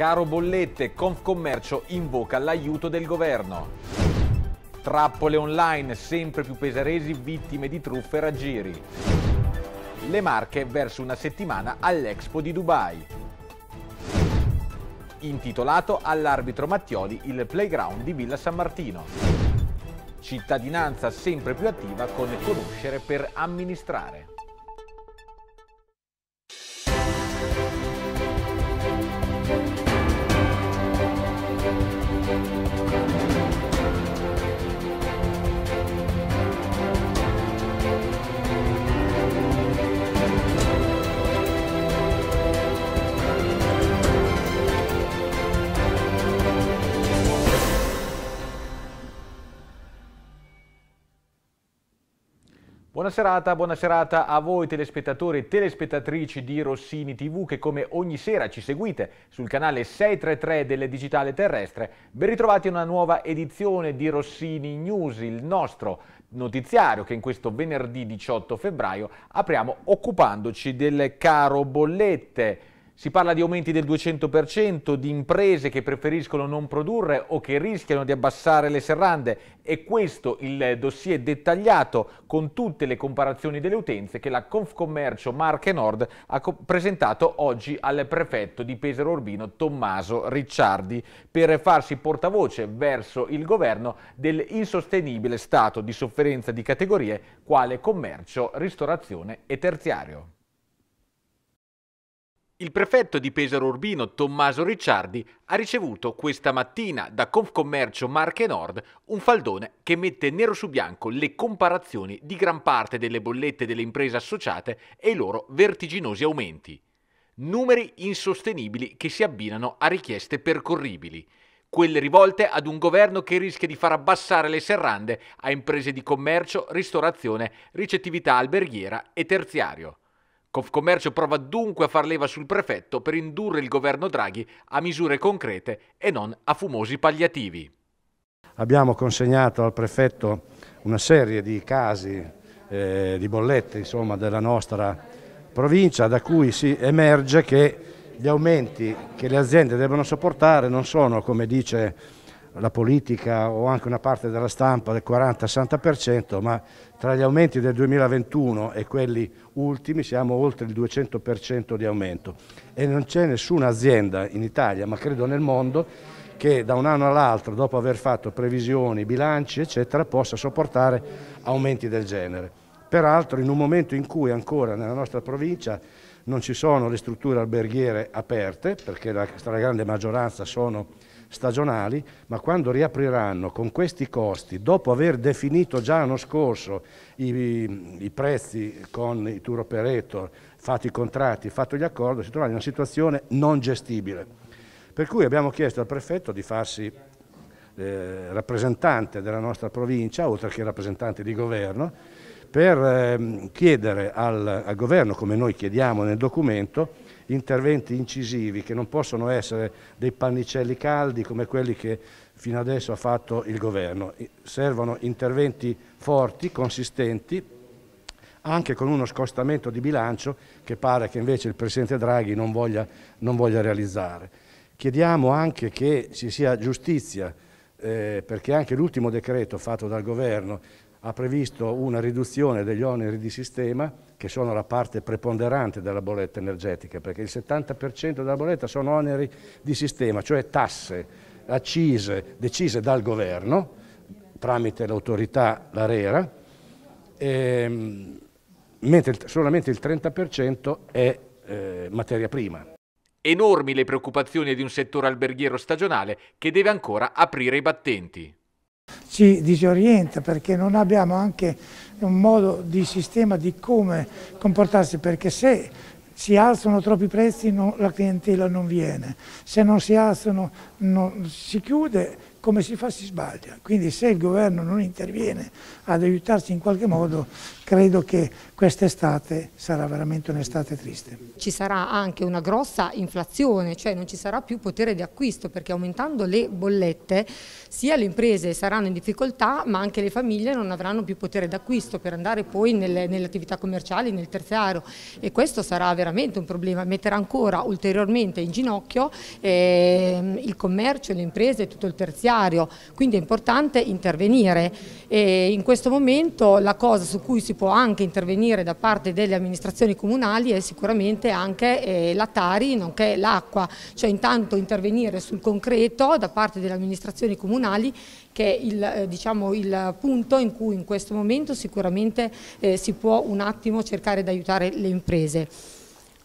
Caro bollette, Confcommercio invoca l'aiuto del governo. Trappole online sempre più pesaresi vittime di truffe e raggiri. Le Marche verso una settimana all'Expo di Dubai. Intitolato all'arbitro Mattioli il playground di Villa San Martino. Cittadinanza sempre più attiva con conoscere per amministrare. Buona serata, buona serata a voi telespettatori e telespettatrici di Rossini TV che come ogni sera ci seguite sul canale 633 del Digitale Terrestre. Ben ritrovati in una nuova edizione di Rossini News, il nostro notiziario che in questo venerdì 18 febbraio apriamo occupandoci del caro bollette si parla di aumenti del 200%, di imprese che preferiscono non produrre o che rischiano di abbassare le serrande. E questo il dossier dettagliato con tutte le comparazioni delle utenze che la Confcommercio Marche Nord ha presentato oggi al prefetto di Pesaro Urbino Tommaso Ricciardi per farsi portavoce verso il governo dell'insostenibile stato di sofferenza di categorie quale commercio, ristorazione e terziario. Il prefetto di Pesaro Urbino Tommaso Ricciardi ha ricevuto questa mattina da Confcommercio Marche Nord un faldone che mette nero su bianco le comparazioni di gran parte delle bollette delle imprese associate e i loro vertiginosi aumenti. Numeri insostenibili che si abbinano a richieste percorribili, quelle rivolte ad un governo che rischia di far abbassare le serrande a imprese di commercio, ristorazione, ricettività alberghiera e terziario. Confcommercio prova dunque a far leva sul prefetto per indurre il governo Draghi a misure concrete e non a fumosi palliativi. Abbiamo consegnato al prefetto una serie di casi, eh, di bollette insomma, della nostra provincia, da cui si emerge che gli aumenti che le aziende devono sopportare non sono, come dice la politica o anche una parte della stampa del 40-60%, ma tra gli aumenti del 2021 e quelli ultimi siamo oltre il 200% di aumento e non c'è nessuna azienda in Italia, ma credo nel mondo, che da un anno all'altro, dopo aver fatto previsioni, bilanci, eccetera, possa sopportare aumenti del genere. Peraltro in un momento in cui ancora nella nostra provincia non ci sono le strutture alberghiere aperte, perché la stragrande maggioranza sono stagionali, ma quando riapriranno con questi costi, dopo aver definito già l'anno scorso i, i, prezzi con i tour operator, fatti i contratti, fatto gli accordi, si trovano in una situazione non gestibile. Per cui abbiamo chiesto al prefetto di farsi eh, rappresentante della nostra provincia, oltre che rappresentante di governo, per eh, chiedere al, al governo, come noi chiediamo nel documento, interventi incisivi che non possono essere dei pannicelli caldi come quelli che fino adesso ha fatto il governo. Servono interventi forti, consistenti, anche con uno scostamento di bilancio che pare che invece il Presidente Draghi non voglia, non voglia realizzare. Chiediamo anche che ci sia giustizia, eh, perché anche l'ultimo decreto fatto dal governo ha previsto una riduzione degli oneri di sistema che sono la parte preponderante della bolletta energetica perché il 70% della bolletta sono oneri di sistema, cioè tasse, accise decise dal governo tramite l'autorità, l'ARERA, ehm, mentre solamente il 30% è eh, materia prima. Enormi le preoccupazioni di un settore alberghiero stagionale che deve ancora aprire i battenti ci disorienta perché non abbiamo anche un modo di sistema di come comportarsi perché se si alzano troppi prezzi no, la clientela non viene, se non si alzano no, si chiude come si fa si sbaglia. Quindi se il governo non interviene ad aiutarci in qualche modo, credo che quest'estate sarà veramente un'estate triste. Ci sarà anche una grossa inflazione, cioè non ci sarà più potere di acquisto, perché aumentando le bollette sia le imprese saranno in difficoltà, ma anche le famiglie non avranno più potere d'acquisto per andare poi nelle, nelle attività commerciali, nel terziario. E questo sarà veramente un problema, metterà ancora ulteriormente in ginocchio eh, il commercio, le imprese, tutto il terziario giudiziario, quindi è importante intervenire e in questo momento la cosa su cui si può anche intervenire da parte delle amministrazioni comunali è sicuramente anche eh, la Tari, nonché l'acqua, cioè intanto intervenire sul concreto da parte delle amministrazioni comunali che è il, eh, diciamo, il punto in cui in questo momento sicuramente eh, si può un attimo cercare di aiutare le imprese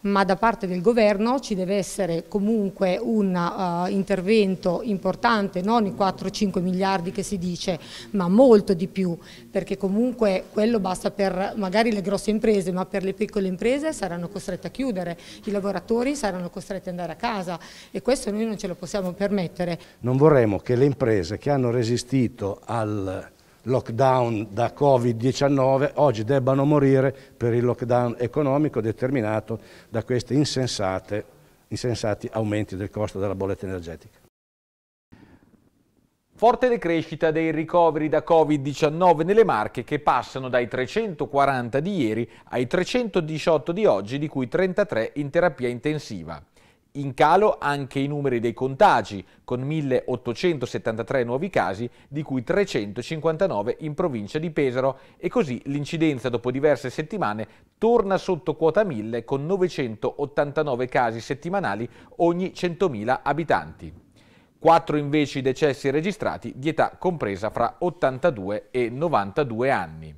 ma da parte del governo ci deve essere comunque un uh, intervento importante, non i 4-5 miliardi che si dice, ma molto di più, perché comunque quello basta per magari le grosse imprese, ma per le piccole imprese saranno costrette a chiudere, i lavoratori saranno costretti ad andare a casa e questo noi non ce lo possiamo permettere. Non vorremmo che le imprese che hanno resistito al lockdown da Covid-19 oggi debbano morire per il lockdown economico determinato da questi insensati aumenti del costo della bolletta energetica. Forte decrescita dei ricoveri da Covid-19 nelle Marche che passano dai 340 di ieri ai 318 di oggi, di cui 33 in terapia intensiva. In calo anche i numeri dei contagi, con 1873 nuovi casi, di cui 359 in provincia di Pesaro, e così l'incidenza dopo diverse settimane torna sotto quota 1000 con 989 casi settimanali ogni 100.000 abitanti. Quattro invece i decessi registrati di età compresa fra 82 e 92 anni.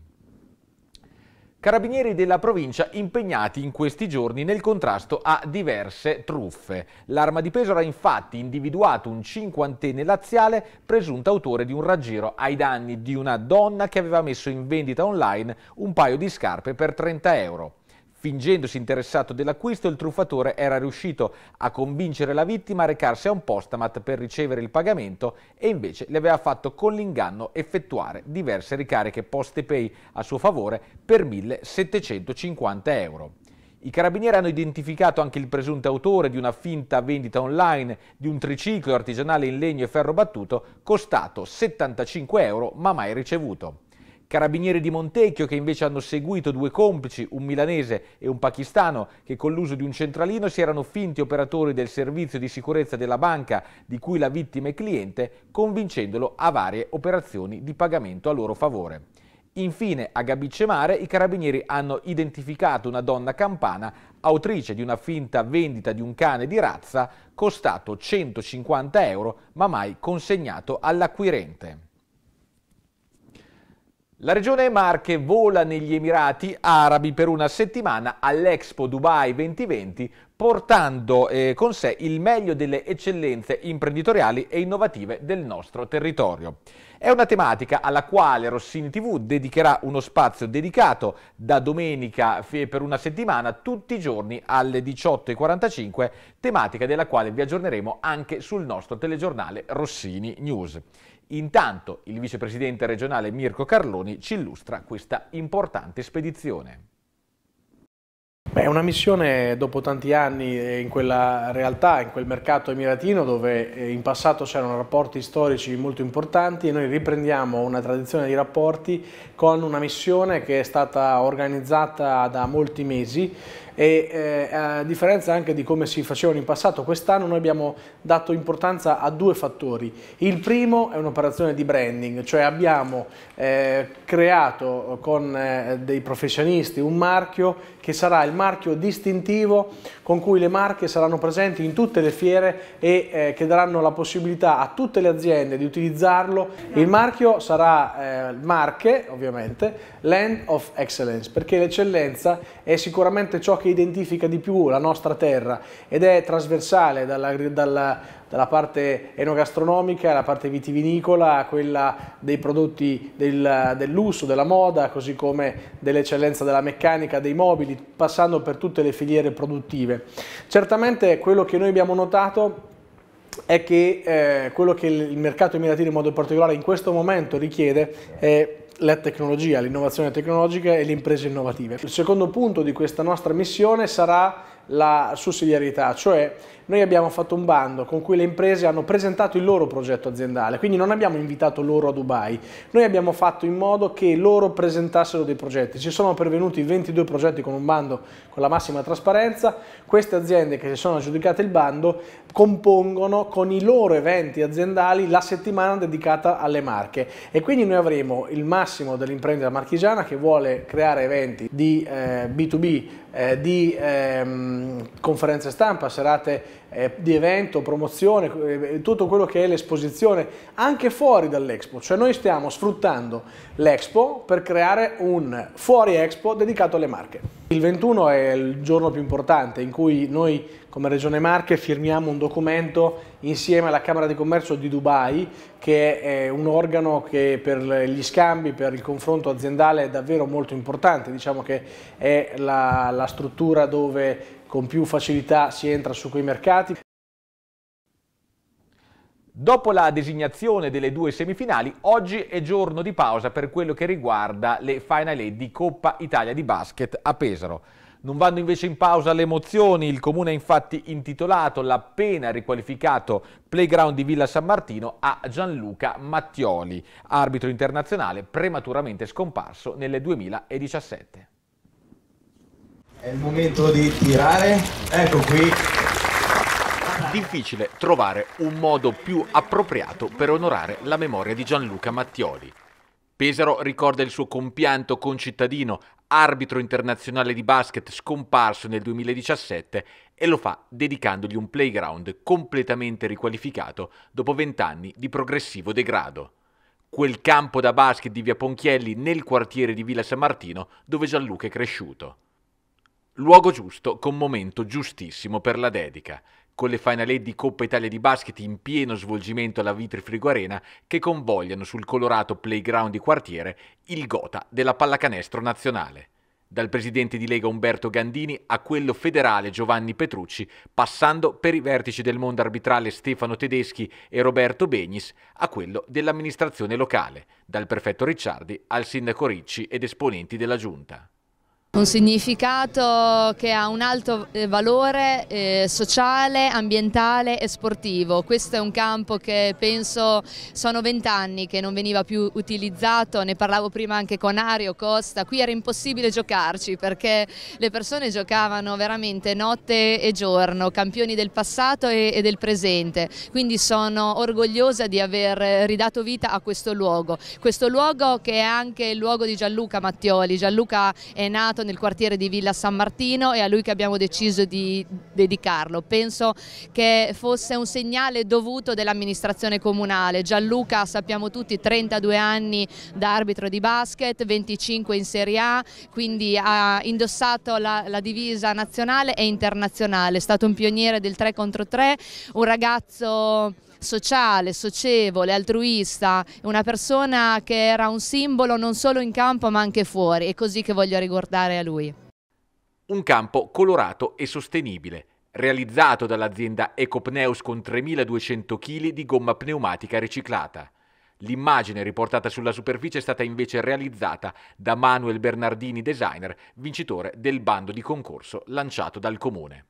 Carabinieri della provincia impegnati in questi giorni nel contrasto a diverse truffe. L'arma di Pesaro ha infatti individuato un cinquantenne laziale presunto autore di un raggiro ai danni di una donna che aveva messo in vendita online un paio di scarpe per 30 euro. Fingendosi interessato dell'acquisto, il truffatore era riuscito a convincere la vittima a recarsi a un postamat per ricevere il pagamento e invece le aveva fatto con l'inganno effettuare diverse ricariche poste pay a suo favore per 1.750 euro. I carabinieri hanno identificato anche il presunto autore di una finta vendita online di un triciclo artigianale in legno e ferro battuto costato 75 euro ma mai ricevuto. Carabinieri di Montecchio che invece hanno seguito due complici, un milanese e un pakistano, che con l'uso di un centralino si erano finti operatori del servizio di sicurezza della banca di cui la vittima è cliente, convincendolo a varie operazioni di pagamento a loro favore. Infine, a Gabicemare, i carabinieri hanno identificato una donna campana, autrice di una finta vendita di un cane di razza, costato 150 euro, ma mai consegnato all'acquirente. La regione Marche vola negli Emirati Arabi per una settimana all'Expo Dubai 2020 portando eh, con sé il meglio delle eccellenze imprenditoriali e innovative del nostro territorio. È una tematica alla quale Rossini TV dedicherà uno spazio dedicato da domenica per una settimana tutti i giorni alle 18.45, tematica della quale vi aggiorneremo anche sul nostro telegiornale Rossini News. Intanto il vicepresidente regionale Mirko Carloni ci illustra questa importante spedizione. È una missione dopo tanti anni in quella realtà, in quel mercato emiratino dove eh, in passato c'erano rapporti storici molto importanti e noi riprendiamo una tradizione di rapporti con una missione che è stata organizzata da molti mesi e eh, a differenza anche di come si facevano in passato, quest'anno noi abbiamo dato importanza a due fattori. Il primo è un'operazione di branding, cioè abbiamo eh, creato con eh, dei professionisti un marchio che sarà il marchio distintivo con cui le marche saranno presenti in tutte le fiere e eh, che daranno la possibilità a tutte le aziende di utilizzarlo. Il marchio sarà eh, Marche, ovviamente, Land of Excellence, perché l'eccellenza è sicuramente ciò che che identifica di più la nostra terra ed è trasversale dalla, dalla, dalla parte enogastronomica la parte vitivinicola a quella dei prodotti del, del lusso, della moda, così come dell'eccellenza della meccanica, dei mobili, passando per tutte le filiere produttive. Certamente quello che noi abbiamo notato è che eh, quello che il mercato emiratino in modo particolare in questo momento richiede è la tecnologia, l'innovazione tecnologica e le imprese innovative. Il secondo punto di questa nostra missione sarà la sussidiarietà, cioè noi abbiamo fatto un bando con cui le imprese hanno presentato il loro progetto aziendale, quindi non abbiamo invitato loro a Dubai, noi abbiamo fatto in modo che loro presentassero dei progetti, ci sono pervenuti 22 progetti con un bando con la massima trasparenza, queste aziende che si sono aggiudicate il bando compongono con i loro eventi aziendali la settimana dedicata alle marche e quindi noi avremo il massimo dell'imprendita marchigiana che vuole creare eventi di eh, B2B, eh, di ehm, conferenze stampa, serate eh, di evento, promozione, eh, tutto quello che è l'esposizione, anche fuori dall'Expo. Cioè noi stiamo sfruttando l'Expo per creare un fuori Expo dedicato alle marche. Il 21 è il giorno più importante in cui noi come Regione Marche firmiamo un documento insieme alla Camera di Commercio di Dubai che è un organo che per gli scambi, per il confronto aziendale è davvero molto importante, diciamo che è la, la struttura dove con più facilità si entra su quei mercati. Dopo la designazione delle due semifinali, oggi è giorno di pausa per quello che riguarda le Final Eight di Coppa Italia di basket a Pesaro. Non vanno invece in pausa le emozioni, il comune ha infatti intitolato l'appena riqualificato playground di Villa San Martino a Gianluca Mattioli, arbitro internazionale prematuramente scomparso nel 2017. È il momento di tirare, ecco qui. Difficile trovare un modo più appropriato per onorare la memoria di Gianluca Mattioli. Pesaro ricorda il suo compianto concittadino, arbitro internazionale di basket scomparso nel 2017 e lo fa dedicandogli un playground completamente riqualificato dopo vent'anni di progressivo degrado quel campo da basket di Via Ponchielli nel quartiere di Villa San Martino dove Gianluca è cresciuto. Luogo giusto, con momento giustissimo per la dedica. Con le Final Eight di Coppa Italia di basket in pieno svolgimento alla Vitri Frigo Arena che convogliano sul colorato playground di quartiere il gota della pallacanestro nazionale. Dal presidente di Lega Umberto Gandini a quello federale Giovanni Petrucci, passando per i vertici del mondo arbitrale Stefano Tedeschi e Roberto Begnis, a quello dell'amministrazione locale, dal prefetto Ricciardi al sindaco Ricci ed esponenti della giunta. Un significato che ha un alto eh, valore eh, sociale, ambientale e sportivo. Questo è un campo che penso sono vent'anni che non veniva più utilizzato, ne parlavo prima anche con Ario Costa, qui era impossibile giocarci perché le persone giocavano veramente notte e giorno, campioni del passato e, e del presente, quindi sono orgogliosa di aver ridato vita a questo luogo. Questo luogo che è anche il luogo di Gianluca Mattioli, Gianluca è nato nato nel quartiere di Villa San Martino e a lui che abbiamo deciso di dedicarlo. Penso che fosse un segnale dovuto dell'amministrazione comunale. Gianluca, sappiamo tutti, 32 anni da arbitro di basket, 25 in Serie A, quindi ha indossato la, la divisa nazionale e internazionale, è stato un pioniere del 3 contro 3, un ragazzo sociale, socievole, altruista, una persona che era un simbolo non solo in campo ma anche fuori, è così che voglio ricordare a lui. Un campo colorato e sostenibile, realizzato dall'azienda Ecopneus con 3.200 kg di gomma pneumatica riciclata. L'immagine riportata sulla superficie è stata invece realizzata da Manuel Bernardini Designer, vincitore del bando di concorso lanciato dal comune.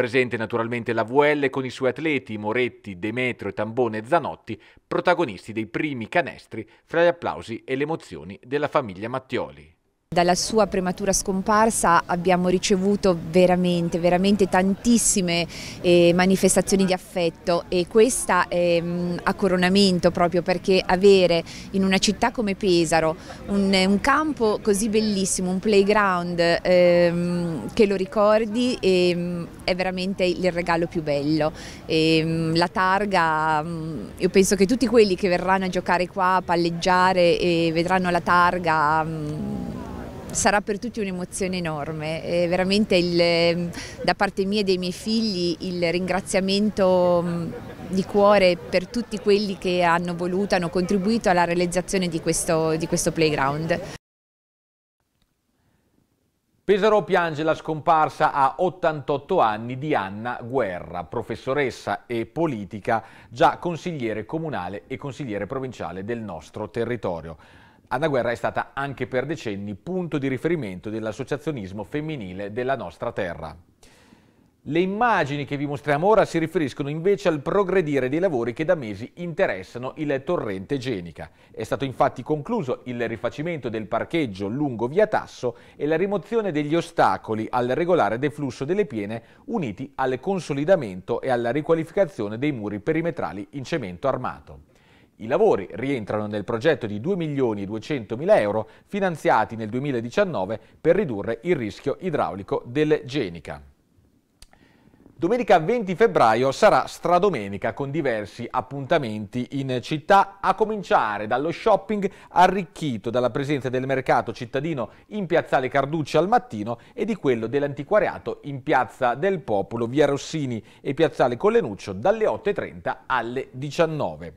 Presente naturalmente la VL con i suoi atleti Moretti, Demetrio, Tambone e Zanotti, protagonisti dei primi canestri fra gli applausi e le emozioni della famiglia Mattioli. Dalla sua prematura scomparsa abbiamo ricevuto veramente, veramente tantissime eh, manifestazioni di affetto e questa eh, a coronamento proprio perché avere in una città come Pesaro un, un campo così bellissimo, un playground eh, che lo ricordi ehm, è veramente il regalo più bello. E, ehm, la targa, mm, io penso che tutti quelli che verranno a giocare qua, a palleggiare e vedranno la targa mm, sarà per tutti un'emozione enorme, è veramente il, ehm, da parte mia e dei miei figli il ringraziamento mm, di cuore per tutti quelli che hanno voluto, hanno contribuito alla realizzazione di questo, di questo playground. Pesaro piange la scomparsa a 88 anni di Anna Guerra, professoressa e politica, già consigliere comunale e consigliere provinciale del nostro territorio. Anna Guerra è stata anche per decenni punto di riferimento dell'associazionismo femminile della nostra terra. Le immagini che vi mostriamo ora si riferiscono invece al progredire dei lavori che da mesi interessano il torrente Genica. È stato infatti concluso il rifacimento del parcheggio lungo via Tasso e la rimozione degli ostacoli al regolare deflusso delle piene uniti al consolidamento e alla riqualificazione dei muri perimetrali in cemento armato. I lavori rientrano nel progetto di 2 milioni e 200 mila euro finanziati nel 2019 per ridurre il rischio idraulico del Genica. Domenica 20 febbraio sarà stradomenica con diversi appuntamenti in città, a cominciare dallo shopping arricchito dalla presenza del mercato cittadino in piazzale Carducci al mattino e di quello dell'antiquariato in piazza del Popolo, via Rossini e piazzale Collenuccio dalle 8.30 alle 19.00.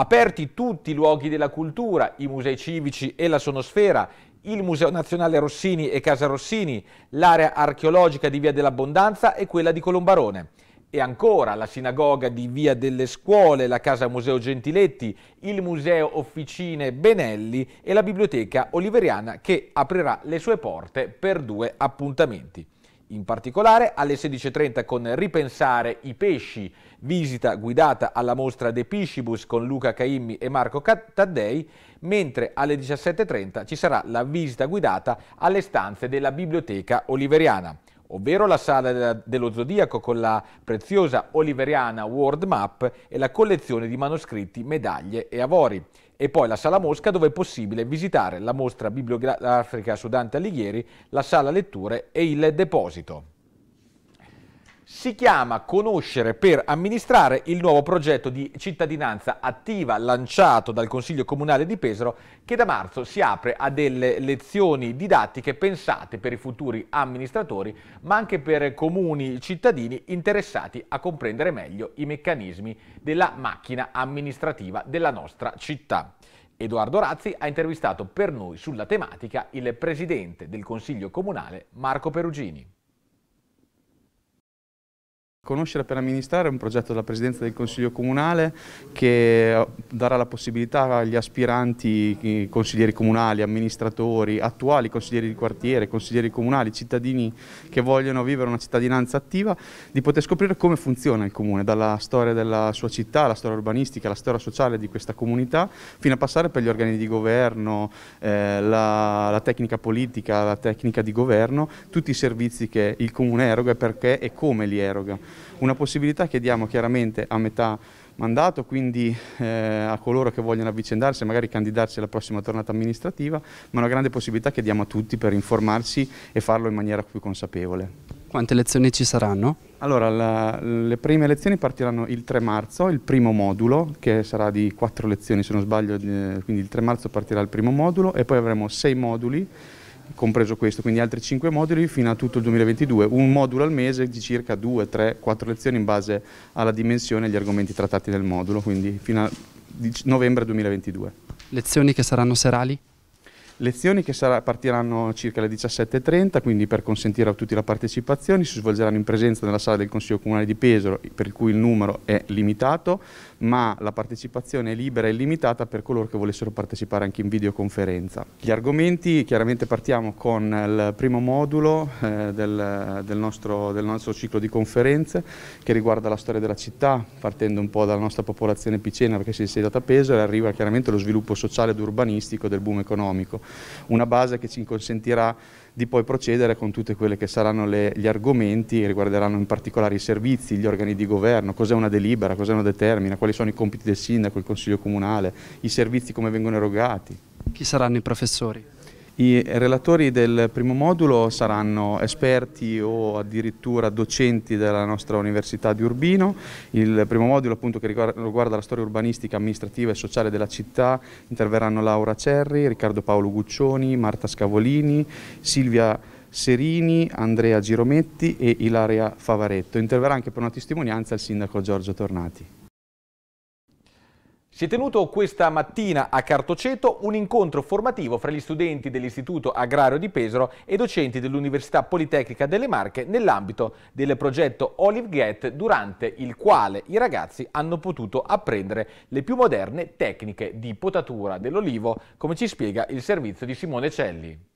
Aperti tutti i luoghi della cultura, i musei civici e la sonosfera, il Museo Nazionale Rossini e Casa Rossini, l'area archeologica di Via dell'Abbondanza e quella di Colombarone. E ancora la sinagoga di Via delle Scuole, la Casa Museo Gentiletti, il Museo Officine Benelli e la Biblioteca Oliveriana che aprirà le sue porte per due appuntamenti. In particolare alle 16.30 con Ripensare i pesci, visita guidata alla mostra De Piscibus con Luca Caimmi e Marco Taddei, mentre alle 17.30 ci sarà la visita guidata alle stanze della Biblioteca Oliveriana, ovvero la sala dello Zodiaco con la preziosa Oliveriana World Map e la collezione di manoscritti, medaglie e avori e poi la Sala Mosca dove è possibile visitare la mostra bibliografica su Dante Alighieri, la Sala Letture e il Deposito si chiama Conoscere per amministrare il nuovo progetto di cittadinanza attiva lanciato dal Consiglio Comunale di Pesaro che da marzo si apre a delle lezioni didattiche pensate per i futuri amministratori ma anche per comuni cittadini interessati a comprendere meglio i meccanismi della macchina amministrativa della nostra città. Edoardo Razzi ha intervistato per noi sulla tematica il presidente del Consiglio Comunale Marco Perugini. Conoscere per amministrare è un progetto della Presidenza del Consiglio Comunale che eh, darà la possibilità agli aspiranti consiglieri comunali, amministratori, attuali consiglieri di quartiere, consiglieri comunali, cittadini che vogliono vivere una cittadinanza attiva, di poter scoprire come funziona il comune, dalla storia della sua città, la storia urbanistica, la storia sociale di questa comunità, fino a passare per gli organi di governo, eh, la, la tecnica politica, la tecnica di governo, tutti i servizi che il comune eroga e perché e come li eroga. Una possibilità che diamo chiaramente a metà mandato, quindi eh, a coloro che vogliono avvicendarsi, e magari candidarsi alla prossima tornata amministrativa, ma una grande possibilità che diamo a tutti per informarsi e farlo in maniera più consapevole. Quante elezioni ci saranno? Allora, la, le prime elezioni partiranno il 3 marzo, il primo modulo, che sarà di quattro lezioni se non sbaglio, eh, quindi il 3 marzo partirà il primo modulo e poi avremo sei moduli compreso questo, quindi altri 5 moduli fino a tutto il 2022, un modulo al mese di circa 2, 3, 4 lezioni in base alla dimensione e agli argomenti trattati nel modulo, quindi fino a novembre 2022. Lezioni che saranno serali? Lezioni che sarà, partiranno circa alle 17.30, quindi per consentire a tutti la partecipazione, si svolgeranno in presenza nella sala del Consiglio Comunale di Pesaro, per cui il numero è limitato, ma la partecipazione è libera e limitata per coloro che volessero partecipare anche in videoconferenza. Gli argomenti, chiaramente partiamo con il primo modulo eh, del, del, nostro, del nostro ciclo di conferenze che riguarda la storia della città, partendo un po' dalla nostra popolazione picena perché si è insediata a Pesaro e arriva chiaramente allo sviluppo sociale ed urbanistico del boom economico, una base che ci consentirà di poi procedere con tutti quelli che saranno le, gli argomenti, riguarderanno in particolare i servizi, gli organi di governo, cos'è una delibera, cos'è una determina, quali sono i compiti del sindaco, il consiglio comunale, i servizi come vengono erogati. Chi saranno i professori? I relatori del primo modulo saranno esperti o addirittura docenti della nostra Università di Urbino. Il primo modulo appunto, che riguarda la storia urbanistica, amministrativa e sociale della città interverranno Laura Cerri, Riccardo Paolo Guccioni, Marta Scavolini, Silvia Serini, Andrea Girometti e Ilaria Favaretto. Interverrà anche per una testimonianza il sindaco Giorgio Tornati. Si è tenuto questa mattina a Cartoceto un incontro formativo fra gli studenti dell'Istituto Agrario di Pesaro e docenti dell'Università Politecnica delle Marche nell'ambito del progetto Olive Get durante il quale i ragazzi hanno potuto apprendere le più moderne tecniche di potatura dell'olivo come ci spiega il servizio di Simone Celli.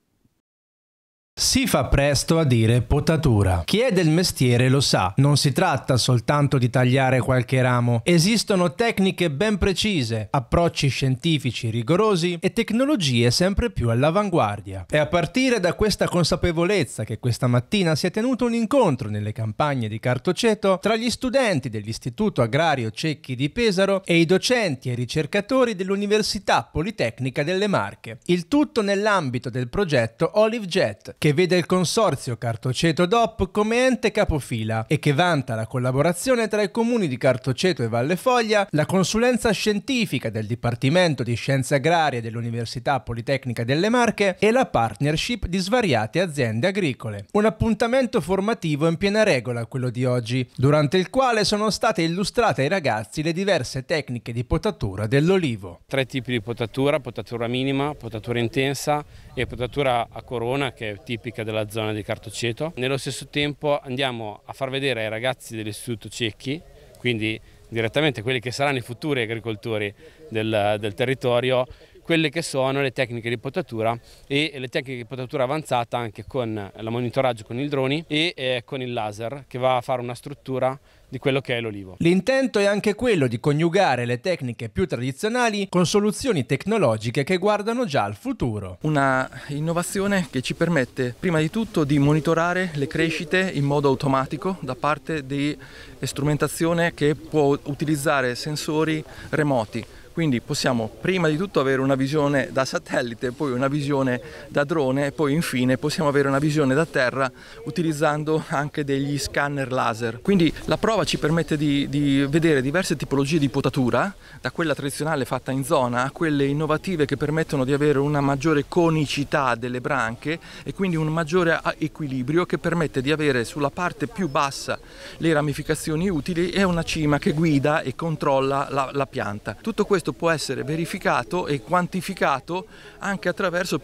Si fa presto a dire potatura. Chi è del mestiere lo sa, non si tratta soltanto di tagliare qualche ramo, esistono tecniche ben precise, approcci scientifici rigorosi e tecnologie sempre più all'avanguardia. È a partire da questa consapevolezza che questa mattina si è tenuto un incontro nelle campagne di Cartoceto tra gli studenti dell'Istituto Agrario Cecchi di Pesaro e i docenti e ricercatori dell'Università Politecnica delle Marche, il tutto nell'ambito del progetto Olive Jet che vede il consorzio Cartoceto DOP come ente capofila e che vanta la collaborazione tra i comuni di Cartoceto e Valle Foglia, la consulenza scientifica del Dipartimento di Scienze Agrarie dell'Università Politecnica delle Marche e la partnership di svariate aziende agricole. Un appuntamento formativo in piena regola quello di oggi, durante il quale sono state illustrate ai ragazzi le diverse tecniche di potatura dell'olivo. Tre tipi di potatura, potatura minima, potatura intensa e potatura a corona che è tipica tipica della zona di Cartoceto. Nello stesso tempo andiamo a far vedere ai ragazzi dell'Istituto Cecchi, quindi direttamente quelli che saranno i futuri agricoltori del, del territorio, quelle che sono le tecniche di potatura e le tecniche di potatura avanzata anche con il monitoraggio con i droni e eh, con il laser che va a fare una struttura di quello che è l'olivo. L'intento è anche quello di coniugare le tecniche più tradizionali con soluzioni tecnologiche che guardano già al futuro. Una innovazione che ci permette prima di tutto di monitorare le crescite in modo automatico da parte di strumentazione che può utilizzare sensori remoti quindi possiamo prima di tutto avere una visione da satellite, poi una visione da drone e poi infine possiamo avere una visione da terra utilizzando anche degli scanner laser. Quindi la prova ci permette di, di vedere diverse tipologie di potatura, da quella tradizionale fatta in zona a quelle innovative che permettono di avere una maggiore conicità delle branche e quindi un maggiore ah, equilibrio che permette di avere sulla parte più bassa le ramificazioni utili e una cima che guida e controlla la, la pianta. Tutto questo questo può essere verificato e quantificato anche attraverso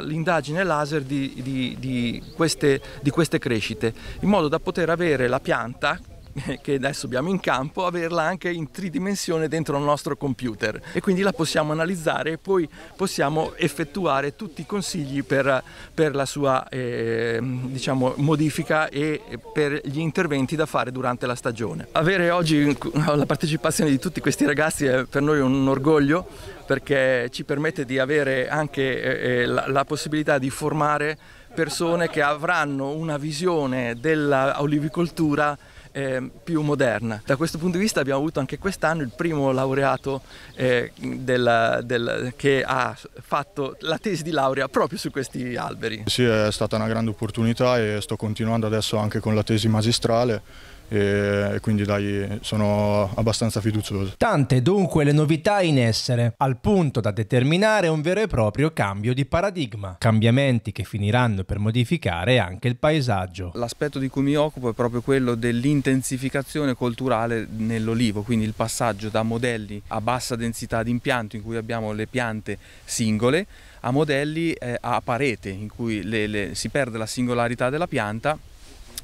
l'indagine la, laser di, di, di, queste, di queste crescite, in modo da poter avere la pianta che adesso abbiamo in campo, averla anche in tridimensione dentro il nostro computer e quindi la possiamo analizzare e poi possiamo effettuare tutti i consigli per, per la sua eh, diciamo, modifica e per gli interventi da fare durante la stagione. Avere oggi la partecipazione di tutti questi ragazzi è per noi un orgoglio perché ci permette di avere anche eh, eh la, la possibilità di formare persone che avranno una visione dell'olivicoltura eh, più moderna. Da questo punto di vista abbiamo avuto anche quest'anno il primo laureato eh, della, del, che ha fatto la tesi di laurea proprio su questi alberi. Sì, è stata una grande opportunità e sto continuando adesso anche con la tesi magistrale e quindi dai, sono abbastanza fiducioso. Tante dunque le novità in essere, al punto da determinare un vero e proprio cambio di paradigma, cambiamenti che finiranno per modificare anche il paesaggio. L'aspetto di cui mi occupo è proprio quello dell'intensificazione culturale nell'olivo, quindi il passaggio da modelli a bassa densità di impianto in cui abbiamo le piante singole a modelli eh, a parete in cui le, le, si perde la singolarità della pianta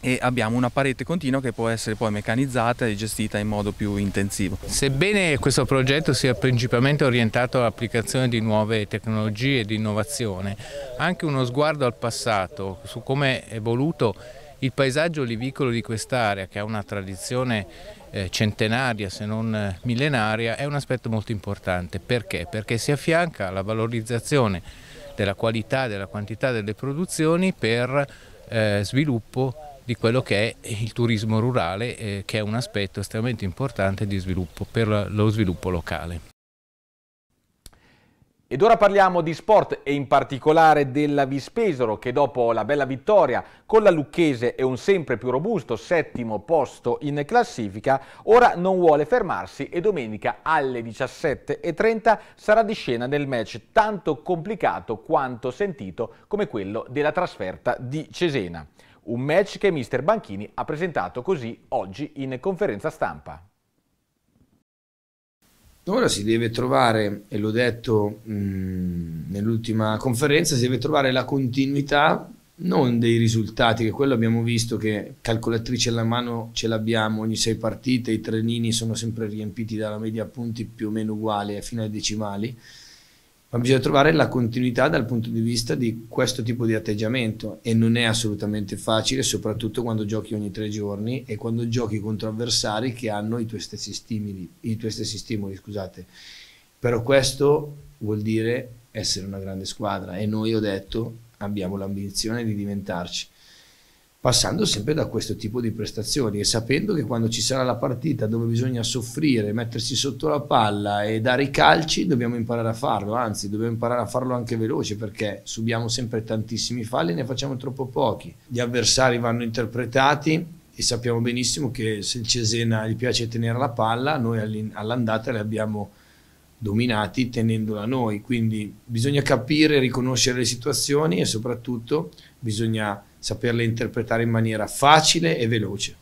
e abbiamo una parete continua che può essere poi meccanizzata e gestita in modo più intensivo. Sebbene questo progetto sia principalmente orientato all'applicazione di nuove tecnologie e di innovazione, anche uno sguardo al passato, su come è evoluto il paesaggio olivicolo di quest'area, che ha una tradizione eh, centenaria se non eh, millenaria, è un aspetto molto importante. Perché? Perché si affianca alla valorizzazione della qualità e della quantità delle produzioni per eh, sviluppo di quello che è il turismo rurale, eh, che è un aspetto estremamente importante sviluppo, per lo sviluppo locale. Ed ora parliamo di sport e in particolare della Vispesaro che dopo la bella vittoria con la Lucchese e un sempre più robusto settimo posto in classifica ora non vuole fermarsi e domenica alle 17.30 sarà di scena nel match tanto complicato quanto sentito come quello della trasferta di Cesena. Un match che mister Banchini ha presentato così oggi in conferenza stampa. Ora si deve trovare, e l'ho detto mm, nell'ultima conferenza, si deve trovare la continuità non dei risultati, che quello abbiamo visto che calcolatrice alla mano ce l'abbiamo ogni sei partite, i trenini sono sempre riempiti dalla media punti più o meno uguali fino ai decimali, ma bisogna trovare la continuità dal punto di vista di questo tipo di atteggiamento e non è assolutamente facile, soprattutto quando giochi ogni tre giorni e quando giochi contro avversari che hanno i tuoi stessi stimoli, i tuoi stessi stimoli scusate. Però questo vuol dire essere una grande squadra e noi ho detto abbiamo l'ambizione di diventarci passando sempre da questo tipo di prestazioni e sapendo che quando ci sarà la partita dove bisogna soffrire, mettersi sotto la palla e dare i calci, dobbiamo imparare a farlo, anzi dobbiamo imparare a farlo anche veloce perché subiamo sempre tantissimi falli e ne facciamo troppo pochi. Gli avversari vanno interpretati e sappiamo benissimo che se il Cesena gli piace tenere la palla, noi all'andata le abbiamo dominati tenendola noi, quindi bisogna capire, riconoscere le situazioni e soprattutto bisogna saperle interpretare in maniera facile e veloce.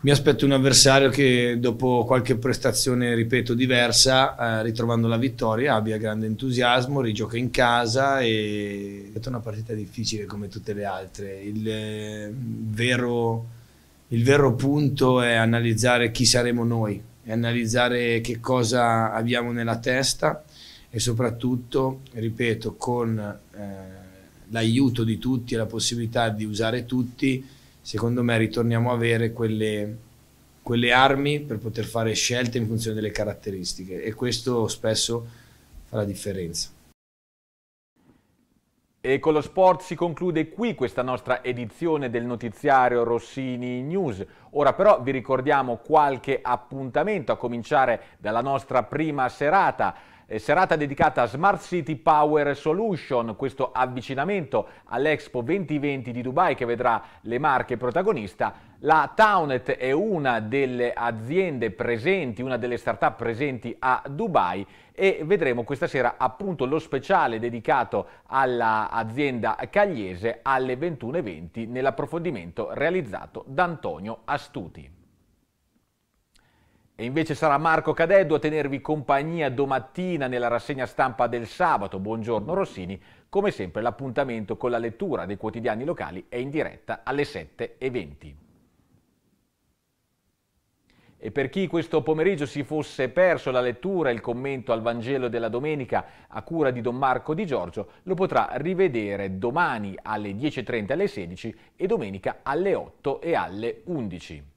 Mi aspetto un avversario che dopo qualche prestazione, ripeto, diversa, eh, ritrovando la vittoria, abbia grande entusiasmo, rigioca in casa e è una partita difficile come tutte le altre. Il, eh, vero, il vero punto è analizzare chi saremo noi, è analizzare che cosa abbiamo nella testa e soprattutto, ripeto, con... Eh, l'aiuto di tutti e la possibilità di usare tutti, secondo me ritorniamo a avere quelle, quelle armi per poter fare scelte in funzione delle caratteristiche e questo spesso fa la differenza. E con lo sport si conclude qui questa nostra edizione del notiziario Rossini News. Ora però vi ricordiamo qualche appuntamento a cominciare dalla nostra prima serata eh, serata dedicata a Smart City Power Solution, questo avvicinamento all'Expo 2020 di Dubai che vedrà le marche protagonista. La Townet è una delle aziende presenti, una delle start-up presenti a Dubai e vedremo questa sera appunto lo speciale dedicato all'azienda cagliese alle 21.20 nell'approfondimento realizzato da Antonio Astuti. E invece sarà Marco Cadeddo a tenervi compagnia domattina nella rassegna stampa del sabato. Buongiorno Rossini. Come sempre l'appuntamento con la lettura dei quotidiani locali è in diretta alle 7.20. E per chi questo pomeriggio si fosse perso la lettura e il commento al Vangelo della domenica a cura di Don Marco Di Giorgio, lo potrà rivedere domani alle 10.30 e alle 16 e domenica alle 8 e alle 11.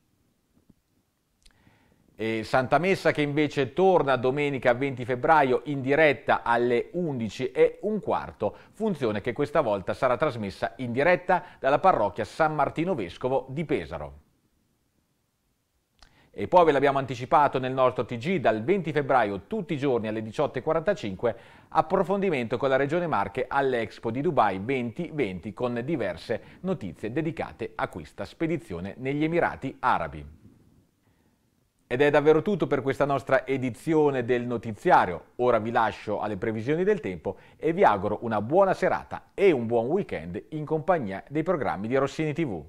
E Santa Messa che invece torna domenica 20 febbraio in diretta alle 11 e un quarto, funzione che questa volta sarà trasmessa in diretta dalla parrocchia San Martino Vescovo di Pesaro. E poi ve l'abbiamo anticipato nel nostro TG dal 20 febbraio tutti i giorni alle 18.45 approfondimento con la Regione Marche all'Expo di Dubai 2020 con diverse notizie dedicate a questa spedizione negli Emirati Arabi. Ed è davvero tutto per questa nostra edizione del notiziario. Ora vi lascio alle previsioni del tempo e vi auguro una buona serata e un buon weekend in compagnia dei programmi di Rossini TV.